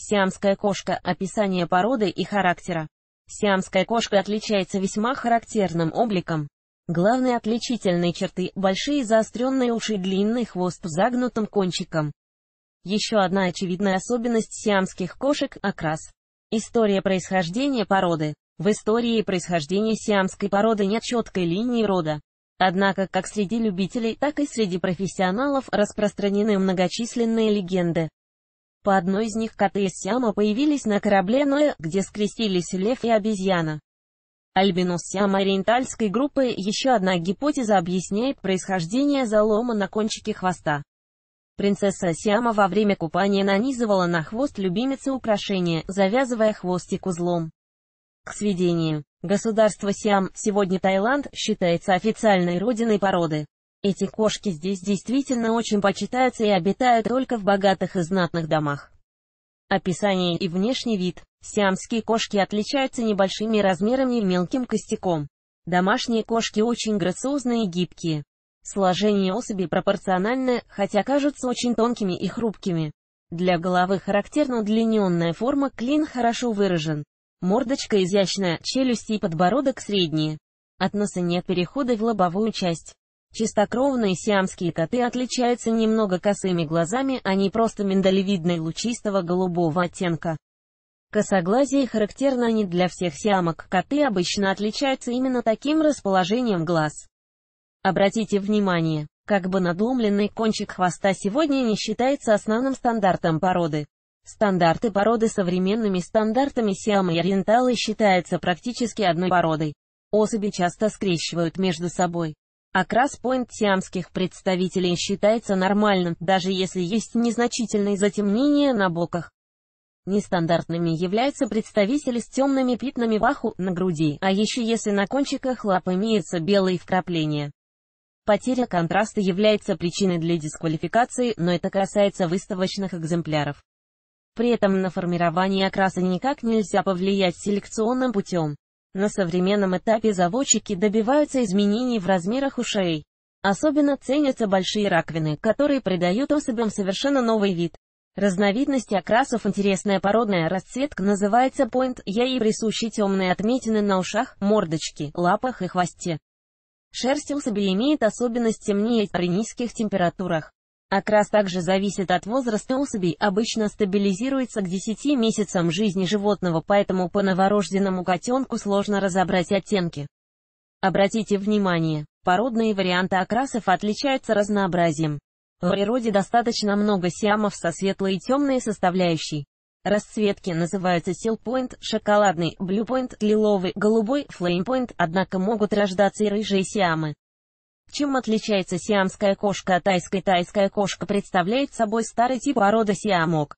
Сиамская кошка – описание породы и характера. Сиамская кошка отличается весьма характерным обликом. Главные отличительные черты – большие заостренные уши и длинный хвост с загнутым кончиком. Еще одна очевидная особенность сиамских кошек – окрас. История происхождения породы. В истории происхождения сиамской породы нет четкой линии рода. Однако как среди любителей, так и среди профессионалов распространены многочисленные легенды. По одной из них коты из Сиама появились на корабле Ноя, где скрестились лев и обезьяна. Альбинус Сиама ориентальской группы еще одна гипотеза объясняет происхождение залома на кончике хвоста. Принцесса Сиама во время купания нанизывала на хвост любимицы украшения, завязывая хвостик узлом. К сведению, государство Сиам, сегодня Таиланд, считается официальной родиной породы. Эти кошки здесь действительно очень почитаются и обитают только в богатых и знатных домах. Описание и внешний вид. Сиамские кошки отличаются небольшими размерами и мелким костяком. Домашние кошки очень грациозные и гибкие. Сложение особи пропорциональное, хотя кажутся очень тонкими и хрупкими. Для головы характерна удлиненная форма, клин хорошо выражен. Мордочка изящная, челюсти и подбородок средние. От носа нет перехода в лобовую часть. Чистокровные сиамские коты отличаются немного косыми глазами, а не просто миндалевидные лучистого голубого оттенка. Косоглазие характерно не для всех сиамок, коты обычно отличаются именно таким расположением глаз. Обратите внимание, как бы надломленный кончик хвоста сегодня не считается основным стандартом породы. Стандарты породы современными стандартами сиама и ориенталы считаются практически одной породой. Особи часто скрещивают между собой. Окрас пойнт сиамских представителей считается нормальным, даже если есть незначительные затемнения на боках. Нестандартными являются представители с темными пятнами ваху на груди, а еще если на кончиках лап имеются белые вкрапления. Потеря контраста является причиной для дисквалификации, но это касается выставочных экземпляров. При этом на формирование окраса никак нельзя повлиять селекционным путем. На современном этапе заводчики добиваются изменений в размерах ушей. Особенно ценятся большие раковины, которые придают особям совершенно новый вид. Разновидность окрасов интересная породная расцветка называется point, я ей присущи темные отметины на ушах, мордочке, лапах и хвосте. Шерсть особи имеет особенность темнеть при низких температурах. Окрас а также зависит от возраста особей, обычно стабилизируется к 10 месяцам жизни животного, поэтому по новорожденному котенку сложно разобрать оттенки. Обратите внимание, породные варианты окрасов отличаются разнообразием. В природе достаточно много сиамов со светлой и темной составляющей. Расцветки называются силпоинт, шоколадный, блюпоинт, лиловый, голубой, флеймпоинт, однако могут рождаться и рыжие сиамы. Чем отличается сиамская кошка от тайской? Тайская кошка представляет собой старый тип породы сиамок.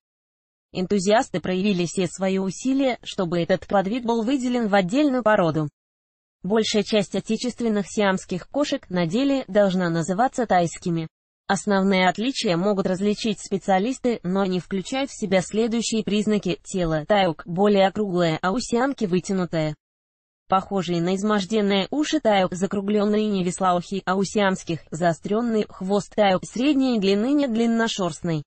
Энтузиасты проявили все свои усилия, чтобы этот подвид был выделен в отдельную породу. Большая часть отечественных сиамских кошек на деле должна называться тайскими. Основные отличия могут различить специалисты, но они включают в себя следующие признаки тела. Тайук более округлое, а у сиамки вытянутое похожие на изможденные уши таю, закругленные невеслоухи, а у сиамских заостренный хвост таю, средней длины не длинношерстный.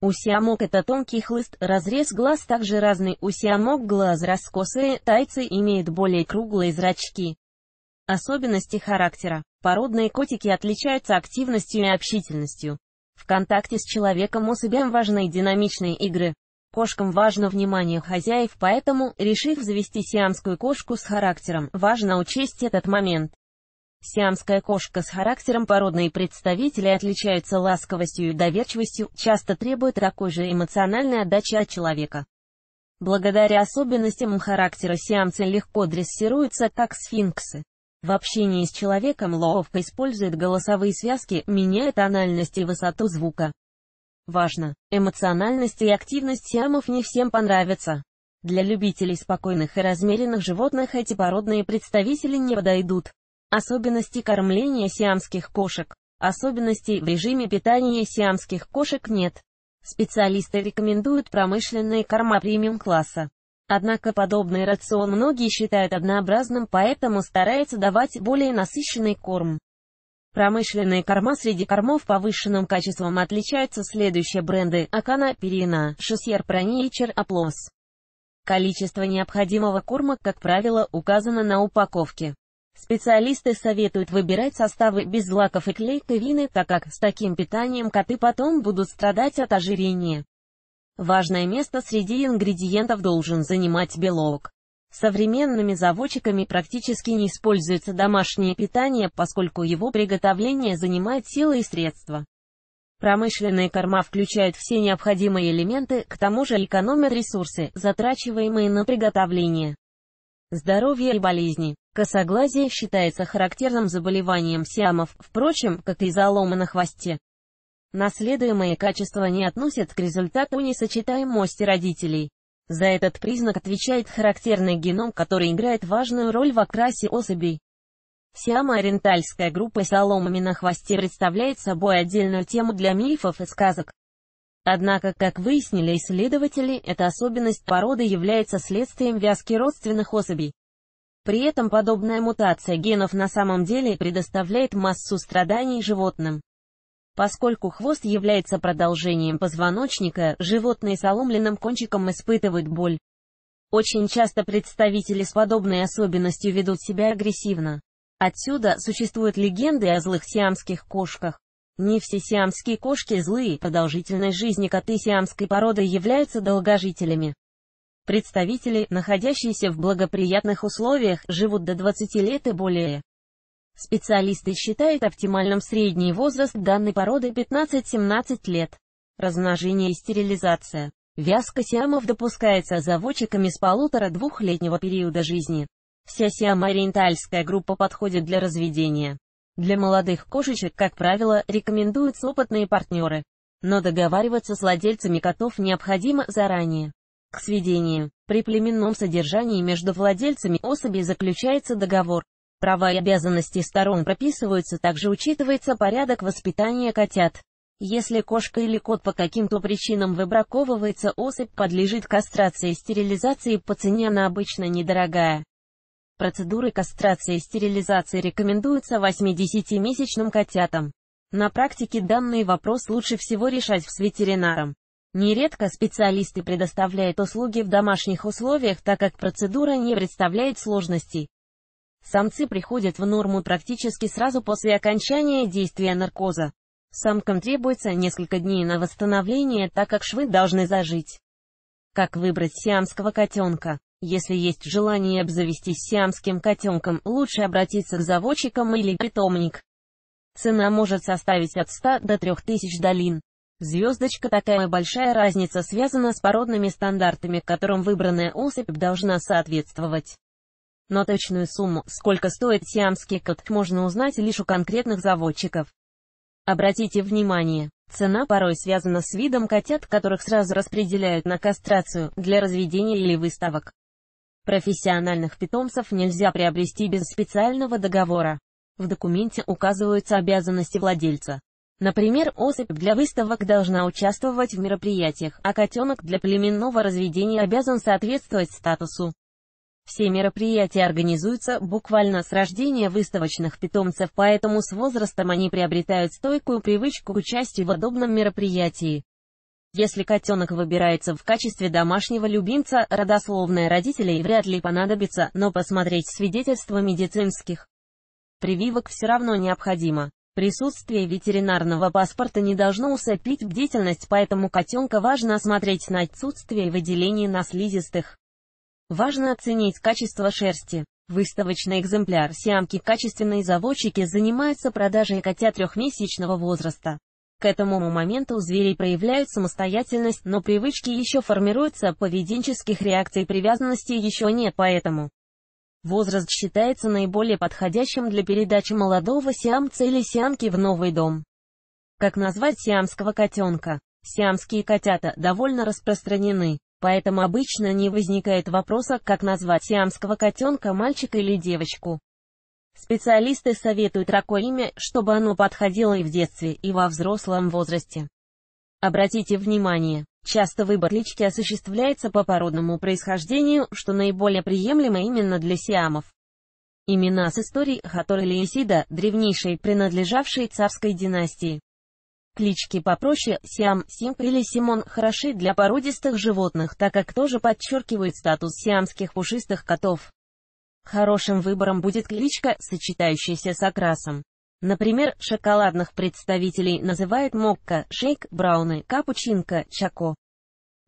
У сиамок это тонкий хлыст, разрез глаз также разный, у сиамок глаз раскосые, тайцы имеют более круглые зрачки. Особенности характера. Породные котики отличаются активностью и общительностью. В контакте с человеком особям важны динамичные игры, Кошкам важно внимание хозяев, поэтому, решив завести сиамскую кошку с характером, важно учесть этот момент. Сиамская кошка с характером породные представители отличаются ласковостью и доверчивостью, часто требуют такой же эмоциональной отдачи от человека. Благодаря особенностям характера сиамцы легко дрессируются, как сфинксы. В общении с человеком ловко использует голосовые связки, меняя тональность и высоту звука. Важно, эмоциональность и активность сиамов не всем понравится. Для любителей спокойных и размеренных животных эти породные представители не подойдут. Особенности кормления сиамских кошек. Особенностей в режиме питания сиамских кошек нет. Специалисты рекомендуют промышленные корма премиум-класса. Однако подобный рацион многие считают однообразным, поэтому стараются давать более насыщенный корм. Промышленные корма среди кормов повышенным качеством отличаются следующие бренды Акана, Перина, Шесьер Проничер, Аплос. Количество необходимого корма, как правило, указано на упаковке. Специалисты советуют выбирать составы без злаков и клейкой вины, так как с таким питанием коты потом будут страдать от ожирения. Важное место среди ингредиентов должен занимать белок. Современными заводчиками практически не используется домашнее питание, поскольку его приготовление занимает силы и средства. Промышленные корма включают все необходимые элементы, к тому же экономят ресурсы, затрачиваемые на приготовление. Здоровье и болезни. Косоглазие считается характерным заболеванием сиамов, впрочем, как и заломы на хвосте. Наследуемые качества не относят к результату несочетаемости родителей. За этот признак отвечает характерный геном, который играет важную роль в окрасе особей. Сиамо-ориентальская группа соломами на хвосте представляет собой отдельную тему для мифов и сказок. Однако, как выяснили исследователи, эта особенность породы является следствием вязки родственных особей. При этом подобная мутация генов на самом деле предоставляет массу страданий животным. Поскольку хвост является продолжением позвоночника, животные с оломленным кончиком испытывают боль. Очень часто представители с подобной особенностью ведут себя агрессивно. Отсюда существуют легенды о злых сиамских кошках. Не все сиамские кошки злые, продолжительность жизни коты сиамской породы являются долгожителями. Представители, находящиеся в благоприятных условиях, живут до 20 лет и более. Специалисты считают оптимальным средний возраст данной породы 15-17 лет. Размножение и стерилизация. Вязка сиамов допускается заводчиками с полутора-двухлетнего периода жизни. Вся сиам-ориентальская группа подходит для разведения. Для молодых кошечек, как правило, рекомендуются опытные партнеры. Но договариваться с владельцами котов необходимо заранее. К сведению, при племенном содержании между владельцами особи заключается договор, Права и обязанности сторон прописываются, также учитывается порядок воспитания котят. Если кошка или кот по каким-то причинам выбраковывается, особь подлежит кастрации и стерилизации по цене она обычно недорогая. Процедуры кастрации и стерилизации рекомендуются 8 месячным котятам. На практике данный вопрос лучше всего решать с ветеринаром. Нередко специалисты предоставляют услуги в домашних условиях, так как процедура не представляет сложностей. Самцы приходят в норму практически сразу после окончания действия наркоза. Самкам требуется несколько дней на восстановление, так как швы должны зажить. Как выбрать сиамского котенка? Если есть желание обзавестись сиамским котенком, лучше обратиться к заводчикам или питомник. Цена может составить от 100 до 3000 долин. Звездочка такая большая разница связана с породными стандартами, которым выбранная особь должна соответствовать. Но точную сумму, сколько стоит сиамский кот, можно узнать лишь у конкретных заводчиков. Обратите внимание, цена порой связана с видом котят, которых сразу распределяют на кастрацию, для разведения или выставок. Профессиональных питомцев нельзя приобрести без специального договора. В документе указываются обязанности владельца. Например, особь для выставок должна участвовать в мероприятиях, а котенок для племенного разведения обязан соответствовать статусу. Все мероприятия организуются буквально с рождения выставочных питомцев, поэтому с возрастом они приобретают стойкую привычку к участию в подобном мероприятии. Если котенок выбирается в качестве домашнего любимца, родословная родителей вряд ли понадобится, но посмотреть свидетельства медицинских прививок все равно необходимо. Присутствие ветеринарного паспорта не должно усыпить бдительность, поэтому котенка важно осмотреть на отсутствие выделений на слизистых. Важно оценить качество шерсти. Выставочный экземпляр сиамки качественные заводчики занимаются продажей котя трехмесячного возраста. К этому моменту у зверей проявляют самостоятельность, но привычки еще формируются, поведенческих реакций привязанности еще нет, поэтому возраст считается наиболее подходящим для передачи молодого сиамца или сиамки в новый дом. Как назвать сиамского котенка? Сиамские котята довольно распространены поэтому обычно не возникает вопроса, как назвать сиамского котенка мальчика или девочку. Специалисты советуют такое имя, чтобы оно подходило и в детстве, и во взрослом возрасте. Обратите внимание, часто выбор лички осуществляется по породному происхождению, что наиболее приемлемо именно для сиамов. Имена с историей Хатор или Исида, древнейшей, принадлежавшей царской династии. Клички попроще «Сиам», «Симп» или «Симон» хороши для породистых животных, так как тоже подчеркивают статус сиамских пушистых котов. Хорошим выбором будет кличка, сочетающаяся с окрасом. Например, шоколадных представителей называют мокка, шейк, брауны, капучинка, чако.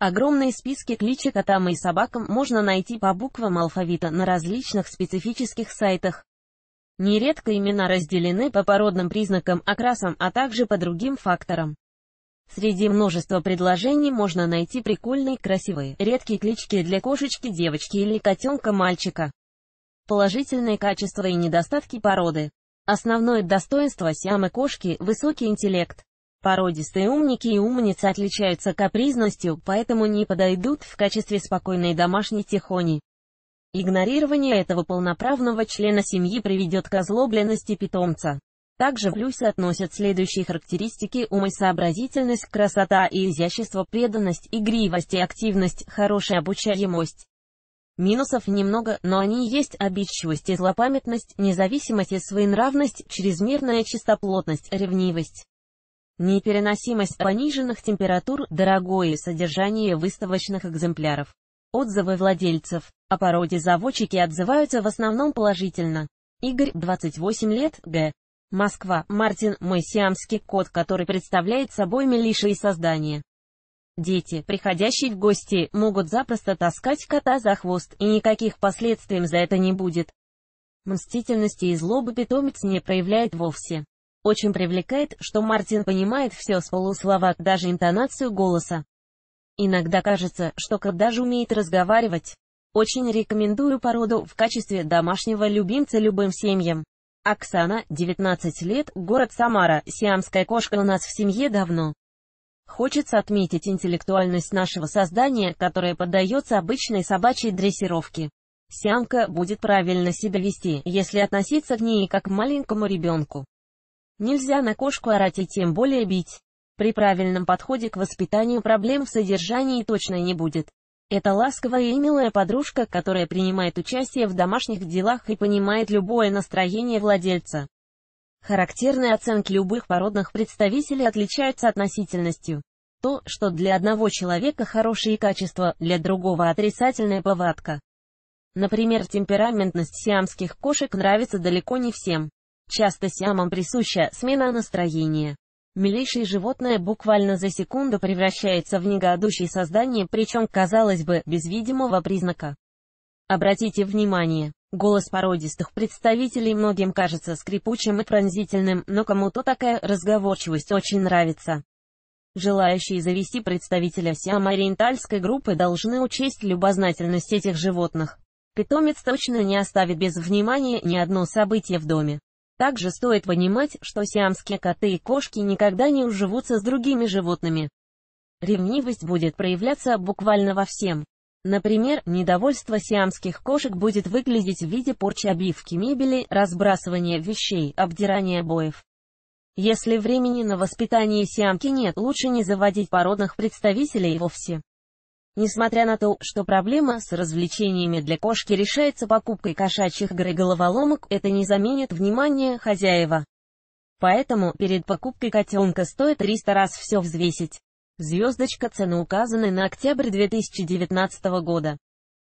Огромные списки кличек котам а и собакам можно найти по буквам алфавита на различных специфических сайтах. Нередко имена разделены по породным признакам, окрасам, а также по другим факторам. Среди множества предложений можно найти прикольные, красивые, редкие клички для кошечки, девочки или котенка, мальчика. Положительные качества и недостатки породы. Основное достоинство сиамы кошки – высокий интеллект. Породистые умники и умницы отличаются капризностью, поэтому не подойдут в качестве спокойной домашней тихони. Игнорирование этого полноправного члена семьи приведет к озлобленности питомца. Также в Люсе относят следующие характеристики ума сообразительность, красота и изящество, преданность, игривость и активность, хорошая обучаемость. Минусов немного, но они есть обидчивость и злопамятность, независимость и своенравность, чрезмерная чистоплотность, ревнивость. Непереносимость пониженных температур, дорогое содержание выставочных экземпляров. Отзывы владельцев. О а породе заводчики отзываются в основном положительно. Игорь, 28 лет, Г. Москва, Мартин, мой сиамский кот, который представляет собой милейшие создания. Дети, приходящие в гости, могут запросто таскать кота за хвост, и никаких последствий за это не будет. Мстительности и злобы питомец не проявляет вовсе. Очень привлекает, что Мартин понимает все с полуслова, даже интонацию голоса. Иногда кажется, что кот даже умеет разговаривать. Очень рекомендую породу в качестве домашнего любимца любым семьям. Оксана, 19 лет, город Самара, сиамская кошка у нас в семье давно. Хочется отметить интеллектуальность нашего создания, которое поддается обычной собачьей дрессировке. Сиамка будет правильно себя вести, если относиться к ней как к маленькому ребенку. Нельзя на кошку орать и тем более бить. При правильном подходе к воспитанию проблем в содержании точно не будет. Это ласковая и милая подружка, которая принимает участие в домашних делах и понимает любое настроение владельца. Характерные оценки любых породных представителей отличаются относительностью. То, что для одного человека хорошие качества, для другого отрицательная повадка. Например, темпераментность сиамских кошек нравится далеко не всем. Часто сиамам присуща смена настроения. Милейшее животное буквально за секунду превращается в негодующее создание, причем, казалось бы, без видимого признака. Обратите внимание, голос породистых представителей многим кажется скрипучим и пронзительным, но кому-то такая разговорчивость очень нравится. Желающие завести представителя сиамо ориентальской группы должны учесть любознательность этих животных. Питомец точно не оставит без внимания ни одно событие в доме. Также стоит понимать, что сиамские коты и кошки никогда не уживутся с другими животными. Ревнивость будет проявляться буквально во всем. Например, недовольство сиамских кошек будет выглядеть в виде порчи обивки мебели, разбрасывания вещей, обдирания обоев. Если времени на воспитание сиамки нет, лучше не заводить породных представителей вовсе. Несмотря на то, что проблема с развлечениями для кошки решается покупкой кошачьих игр головоломок, это не заменит внимания хозяева. Поэтому перед покупкой котенка стоит 300 раз все взвесить. Звездочка цены указаны на октябрь 2019 года.